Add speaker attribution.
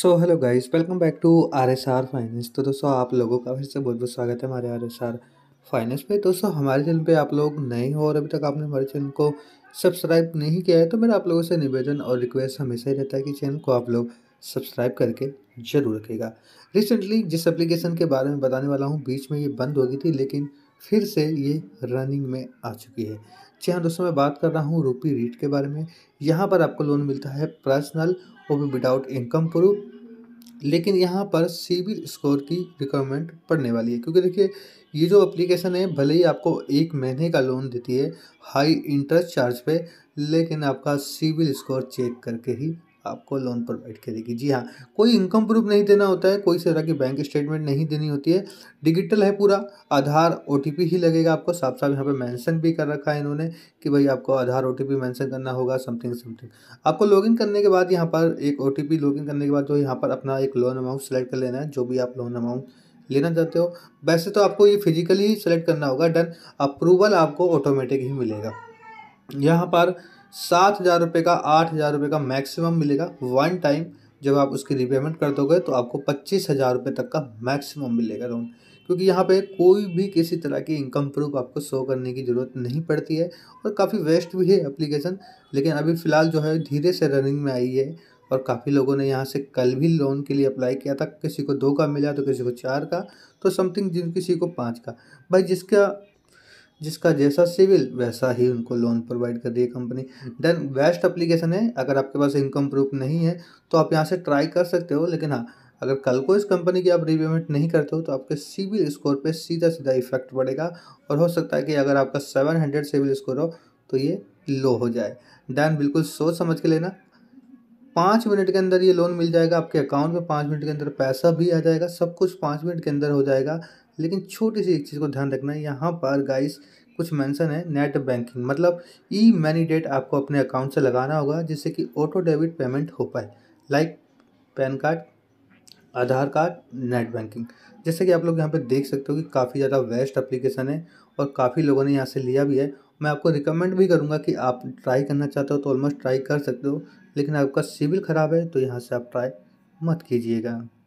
Speaker 1: so hello guys welcome back to R S R finance तो दोस्तों आप लोगों का फिर से बहुत बहुत स्वागत है हमारे आर एस आर फाइनेंस पे दोस्तों हमारे चैनल पे आप लोग नए हो और अभी तक आपने हमारे चैनल को सब्सक्राइब नहीं किया है तो मेरा आप लोगों से निवेदन और रिक्वेस्ट हमेशा ही रहता है कि चैनल को आप लोग सब्सक्राइब करके जरूर रखेगा रिसेंटली जिस एप्लीकेशन के बारे में बताने वाला हूँ बीच में ये बंद हो गई थी लेकिन फिर से ये रनिंग में आ चुकी है जी हाँ दोस्तों मैं बात कर रहा हूँ रूपी रीट के बारे में यहाँ पर आपको लोन मिलता है पर्सनल वो भी विदाउट इनकम प्रूफ लेकिन यहाँ पर सिविल स्कोर की रिक्वायरमेंट पड़ने वाली है क्योंकि देखिए ये जो एप्लीकेशन है भले ही आपको एक महीने का लोन देती है हाई इंटरेस्ट चार्ज पे लेकिन आपका सिविल स्कोर चेक करके ही आपको लोन प्रोवाइड करेगी जी हाँ कोई इनकम प्रूफ नहीं देना होता है कोई तरह की बैंक स्टेटमेंट नहीं देनी होती है डिजिटल है पूरा आधार ओ ही लगेगा आपको साफ साफ यहाँ पे मेंशन भी कर रखा है इन्होंने कि भाई आपको आधार ओ मेंशन करना होगा समथिंग समथिंग आपको लॉगिन करने के बाद यहाँ पर एक ओ लॉगिन करने के बाद जो यहाँ पर अपना एक लोन अमाउंट सेलेक्ट कर लेना है जो भी आप लोन अमाउंट लेना चाहते हो वैसे तो आपको ये फिजिकली सेलेक्ट करना होगा डन अप्रूवल आपको ऑटोमेटिक ही मिलेगा यहाँ पर सात हज़ार रुपये का आठ हज़ार रुपये का मैक्सिमम मिलेगा वन टाइम जब आप उसकी रिपेमेंट कर दोगे तो आपको पच्चीस हज़ार रुपये तक का मैक्सिमम मिलेगा लोन क्योंकि यहाँ पे कोई भी किसी तरह की इनकम प्रूफ आपको शो करने की ज़रूरत नहीं पड़ती है और काफ़ी वेस्ट भी है एप्लीकेशन लेकिन अभी फ़िलहाल जो है धीरे से रनिंग में आई है और काफ़ी लोगों ने यहाँ से कल भी लोन के लिए अप्लाई किया था किसी को दो का मिला तो किसी को चार का तो समथिंग जिन किसी को पाँच का भाई जिसका जिसका जैसा सिविल वैसा ही उनको लोन प्रोवाइड कर रही है कंपनी देन बेस्ट अप्लीकेशन है अगर आपके पास इनकम प्रूफ नहीं है तो आप यहाँ से ट्राई कर सकते हो लेकिन हाँ अगर कल को इस कंपनी की आप रीपेमेंट नहीं करते हो तो आपके सिविल स्कोर पे सीधा सीधा इफेक्ट पड़ेगा और हो सकता है कि अगर आपका सेवन हंड्रेड सिविल स्कोर हो तो ये लो हो जाए देन बिल्कुल सोच समझ के लेना पाँच मिनट के अंदर ये लोन मिल जाएगा आपके अकाउंट में पाँच मिनट के अंदर पैसा भी आ जाएगा सब कुछ पाँच मिनट के अंदर हो जाएगा लेकिन छोटी सी एक चीज़ को ध्यान रखना है यहाँ पर गाइस कुछ मेंशन है नेट बैंकिंग मतलब ई मैनी डेट आपको अपने अकाउंट से लगाना होगा जिससे कि ऑटो डेबिट पेमेंट हो पाए like pan card Aadhaar card net banking जैसे कि आप लोग यहाँ पे देख सकते हो कि काफ़ी ज़्यादा वेस्ट अप्लीकेशन है और काफ़ी लोगों ने यहाँ से लिया भी है मैं आपको रिकमेंड भी करूँगा कि आप ट्राई करना चाहते हो तो ऑलमोस्ट ट्राई कर सकते हो लेकिन आपका सिविल ख़राब है तो यहाँ से आप ट्राई मत कीजिएगा